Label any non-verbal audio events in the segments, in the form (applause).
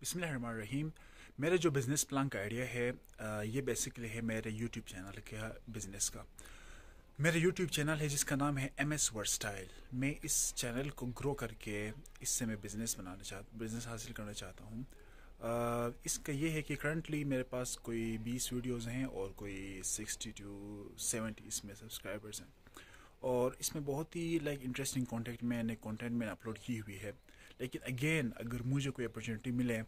बिसमीम मेरा जो बिज़नेस प्लान का आइडिया है ये बेसिकली है मेरे यूट्यूब चैनल का बिज़नेस का मेरा यूट्यूब चैनल है जिसका नाम है एम एस वर्स्टाइल मैं इस चैनल को ग्रो करके इससे मैं बिज़नेस बनाना चाह बिज़नेस हासिल करना चाहता हूँ इसका ये है कि करंटली मेरे पास कोई बीस वीडियोज़ हैं और कोई सिक्सटी टू सेवेंटी इसमें सब्सक्राइबर्स हैं और इसमें बहुत ही लाइक इंटरेस्टिंग कॉन्टेंट मैंने कॉन्टेंट मैंने अपलोड की हुई है लेकिन अगेन अगर मुझे कोई अपॉर्चुनिटी मिले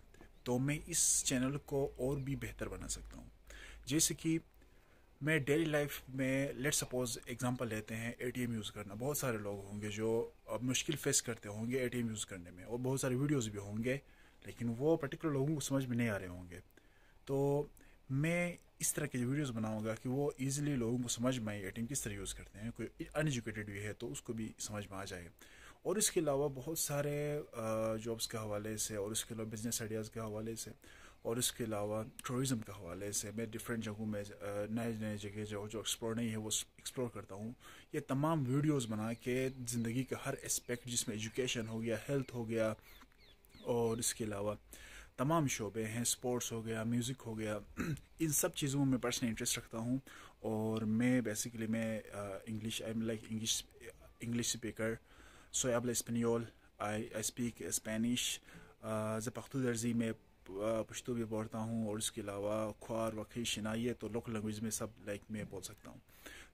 तो मैं इस चैनल को और भी बेहतर बना सकता हूँ जैसे कि मैं डेली लाइफ में लेट सपोज एग्जांपल लेते हैं एटीएम यूज़ करना बहुत सारे लोग होंगे जो अब मुश्किल फेस करते होंगे एटीएम यूज़ करने में और बहुत सारे वीडियोस भी होंगे लेकिन वो पर्टिकुलर लोगों को समझ में नहीं आ रहे होंगे तो मैं इस तरह की वीडियोस बनाऊंगा कि वो इजीली लोगों को समझ में आए टीम किस तरह यूज़ करते हैं कोई अनएजुकेटेड भी है तो उसको भी समझ में आ जाए और इसके अलावा बहुत सारे जॉब्स के हवाले से और इसके अलावा बिज़नेस आइडियाज़ के हवाले से और इसके अलावा टूरिज़म के हवाले से मैं डिफरेंट जगहों में नए नए जगह जो जो एक्सप्लोर नहीं है वो एक्सप्लोर करता हूँ ये तमाम वीडियोस बना के ज़िंदगी का हर एस्पेक्ट जिसमें एजुकेशन हो गया हेल्थ हो गया और इसके अलावा तमाम शोबे हैं स्पोर्ट्स हो गया म्यूज़िक हो गया (clears throat) इन सब चीज़ों में पर्सनल इंटरेस्ट रखता हूँ और मैं बेसिकली मैं English I am like English English speaker so I स्पेनियोल आई आई स्पीक स्पेनिश जब पख्तू दर्जी में पश्तो भी पढ़ता हूँ और इसके अलावा ख्वार वक़ी शनाइए तो लोकल लैंग्वेज में सब लाइक में बोल सकता हूँ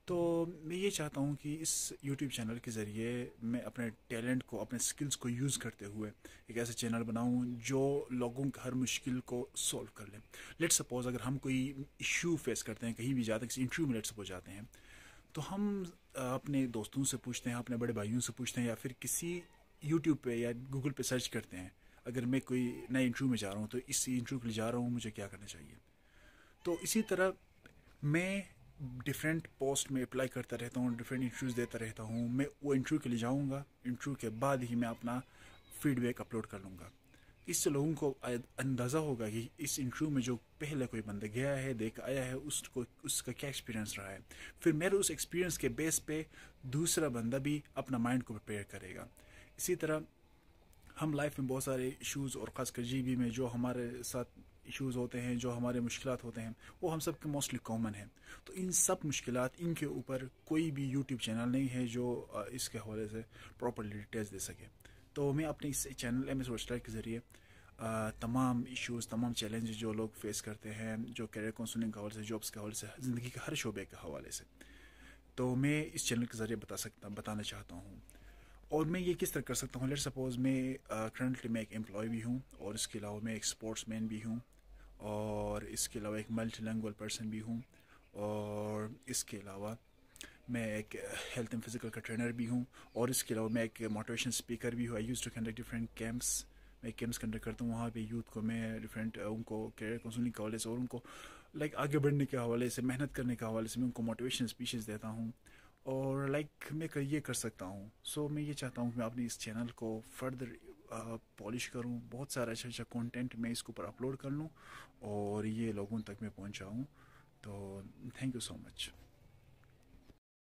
तो मैं ये चाहता हूँ कि इस यूट्यूब चैनल के ज़रिए मैं अपने टैलेंट को अपने स्किल्स को यूज़ करते हुए एक ऐसा चैनल बनाऊँ जो लोगों की हर मुश्किल को सॉल्व कर लें लेट सपोज़ अगर हम कोई इशू फेस करते हैं कहीं भी जाते हैं किसी इंटरव्यू में लेट सपोज जाते हैं तो हम अपने दोस्तों से पूछते हैं अपने बड़े भाइयों से पूछते हैं या फिर किसी यूट्यूब पे या गूगल पे सर्च करते हैं अगर मैं कोई नए इंटरव्यू में जा रहा हूँ तो इस इंटरव्यू के लिए जा रहा हूँ मुझे क्या करना चाहिए तो इसी तरह मैं डिफरेंट पोस्ट में अप्लाई करता रहता हूँ डिफरेंट इंटरव्यूज़ देता रहता हूँ मैं वो इंटरव्यू के लिए जाऊँगा इंटरव्यू के बाद ही मैं अपना फीडबैक अपलोड कर लूँगा इससे लोगों को अंदाज़ा होगा कि इस इंटरव्यू में जो पहले कोई बंदा गया है देख आया है उसको उसका क्या एक्सपीरियंस रहा है फिर मेरे उस एक्सपीरियंस के बेस पे दूसरा बंदा भी अपना माइंड को प्रिपेयर करेगा इसी तरह हम लाइफ में बहुत सारे इशूज़ और ख़ासकर जी में जो हमारे साथ इशूज़ होते हैं जो हमारे मुश्किल होते हैं वो हम सब के मोस्टली कॉमन हैं तो इन सब मुश्किल इनके ऊपर कोई भी यूट्यूब चैनल नहीं है जो इसके हवाले से प्रॉपरली डिटेल्स दे सके तो मैं अपने इस चैनल एम एस वर्स्टाइल के ज़रिए तमाम इश्यूज़ तमाम चैलेंज जो लोग फेस करते हैं जो करियर काउंसलिंग के हवाले से जॉब्स के हवाले से ज़िंदगी के हर शोबे के हवाले से तो मैं इस चैनल के ज़रिए बता सकता बताना चाहता हूँ और मैं ये किस तरह कर सकता हूँ लेट सपोज़ मैं करंटली uh, मैं एक एम्प्लॉय भी हूँ और इसके अलावा मैं एक स्पोर्ट्स मैन भी हूँ और इसके अलावा एक मल्टी लैंगल पर्सन भी हूँ और इसके अलावा मैं एक हेल्थ एंड फिजिकल का ट्रेनर भी हूँ और इसके अलावा मैं एक मोटिवेशन स्पीकर भी हूँ I use to conduct different camps मैं कैंप्स कंडक्ट करता हूँ वहाँ पे यूथ को मैं डिफरेंट uh, उनको करियर काउंसलिंग के हवाले से और उनको लाइक आगे बढ़ने के हवाले से मेहनत करने के हवाले से मैं उनको मोटिवेशन स्पीचेस देता हूँ और लाइक like, मैं कर ये कर सकता हूँ सो so, मैं ये चाहता हूँ कि मैं अपने इस चैनल को फर्दर पॉलिश करूँ बहुत सारा अच्छा अच्छा कॉन्टेंट मैं इसके ऊपर अपलोड कर लूँ और ये लोगों तक मैं पहुँचाऊँ तो थैंक यू सो मच